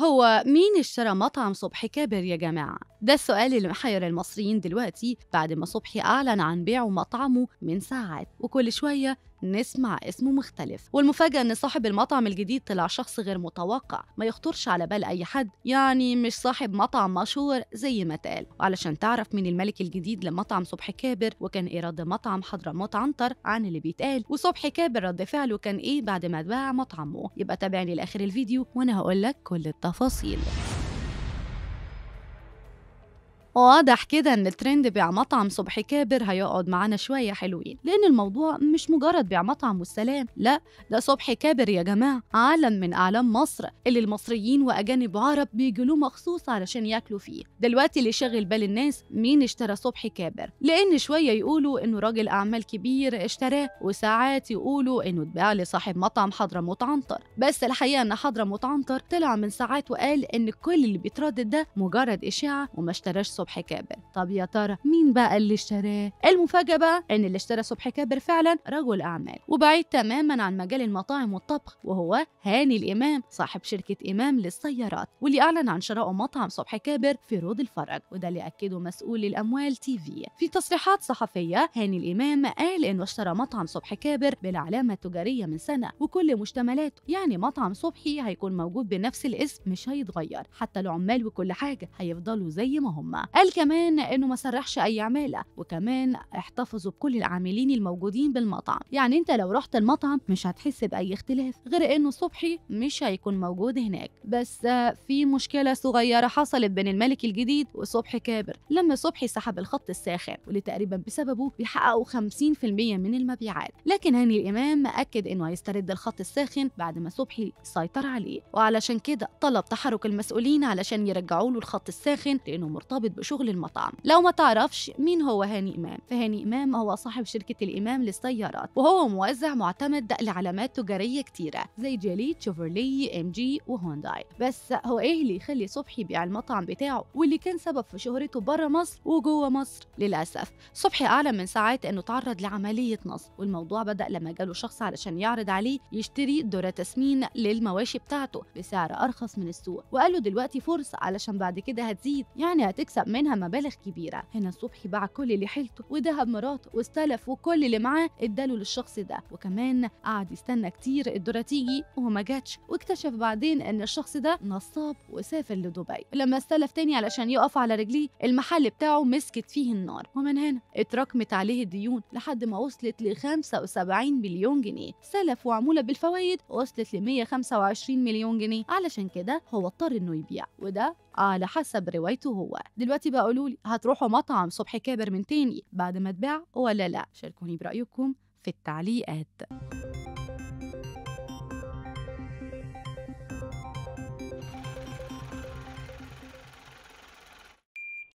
هو مين اشترى مطعم صبحي كابر يا جماعة؟ ده السؤال اللي محير المصريين دلوقتي بعد ما صبحي أعلن عن بيعه مطعمه من ساعات وكل شوية نسمع اسمه مختلف والمفاجأة أن صاحب المطعم الجديد طلع شخص غير متوقع ما يخطرش على بال أي حد يعني مش صاحب مطعم مشهور زي ما اتقال وعلشان تعرف مين الملك الجديد لمطعم صبح كابر وكان إيه رد مطعم حضرموت عنتر عن اللي بيتقال وصبح كابر رد فعله كان إيه بعد ما اتباع مطعمه يبقى تابعني لآخر الفيديو وأنا هقول لك كل التفاصيل واضح كده ان الترند بيع مطعم صبح كابر هيقعد معانا شويه حلوين لان الموضوع مش مجرد بيع مطعم والسلام لا ده صبح كابر يا جماعه عالم من اعلام مصر اللي المصريين واجانب عرب بيجوا مخصوص علشان ياكلوا فيه دلوقتي اللي شاغل بال الناس مين اشترى صبح كابر لان شويه يقولوا انه راجل اعمال كبير اشتراه وساعات يقولوا انه اتباع لصاحب مطعم حضرموت متعنطر بس الحقيقه ان حضرموت متعنطر طلع من ساعات وقال ان كل اللي بيتردد ده مجرد اشاعه وما اشتراش صبح كابر طب يا ترى مين بقى اللي اشتراه المفاجاه بقى ان اللي اشترى صبح كابر فعلا رجل اعمال وبعيد تماما عن مجال المطاعم والطبخ وهو هاني الامام صاحب شركه امام للسيارات واللي اعلن عن شراء مطعم صبح كابر في رود الفرج وده اللي اكده مسؤول الاموال تي في في تصريحات صحفيه هاني الامام قال انه اشترى مطعم صبح كابر بالعلامه التجاريه من سنه وكل مشتملاته يعني مطعم صبحي هيكون موجود بنفس الاسم مش هيتغير حتى العمال وكل حاجه هيفضلوا زي ما هما قال كمان انه ما سرحش اي عماله وكمان احتفظوا بكل العاملين الموجودين بالمطعم يعني انت لو رحت المطعم مش هتحس باي اختلاف غير انه صبحي مش هيكون موجود هناك بس في مشكله صغيره حصلت بين الملك الجديد وصبحي كابر لما صبحي سحب الخط الساخن واللي تقريبا بسببه بيحققوا 50% من المبيعات لكن هاني الامام اكد انه هيسترد الخط الساخن بعد ما صبحي سيطر عليه وعلشان كده طلب تحرك المسؤولين علشان يرجعوا له الخط الساخن لانه مرتبط بشغل المطعم لو ما تعرفش مين هو هاني إمام فهاني إمام هو صاحب شركة الإمام للسيارات وهو موزع معتمد لعلامات تجارية كتيرة زي جالي تشوفرلي ام جي وهونداي بس هو ايه اللي يخلي صبحي يبيع المطعم بتاعه واللي كان سبب في شهرته بره مصر وجوه مصر للأسف صبحي أعلن من ساعات إنه تعرض لعملية نصب والموضوع بدأ لما جاله شخص علشان يعرض عليه يشتري دورة تسمين للمواشي بتاعته بسعر أرخص من السوق وقال له دلوقتي فرصة علشان بعد كده هتزيد يعني هتكسب منها مبالغ كبيرة هنا الصبحي باع كل اللي حيلته وذهب مراته واستلف وكل اللي معاه اداله للشخص ده وكمان قعد يستنى كتير الدورة تيجي وما جاتش واكتشف بعدين ان الشخص ده نصاب وسافر لدبي لما استلف تاني علشان يقف على رجليه المحل بتاعه مسكت فيه النار ومن هنا اتراكمت عليه الديون لحد ما وصلت ل 75 مليون جنيه سلف وعمولة بالفوائد وصلت ل 125 مليون جنيه علشان كده هو اضطر انه يبيع وده على حسب روايته هو دلوقتي دلوقتي بقى قولوا لي هتروحوا مطعم صبح كابر من تاني بعد ما اتباع ولا لا شاركوني برايكم في التعليقات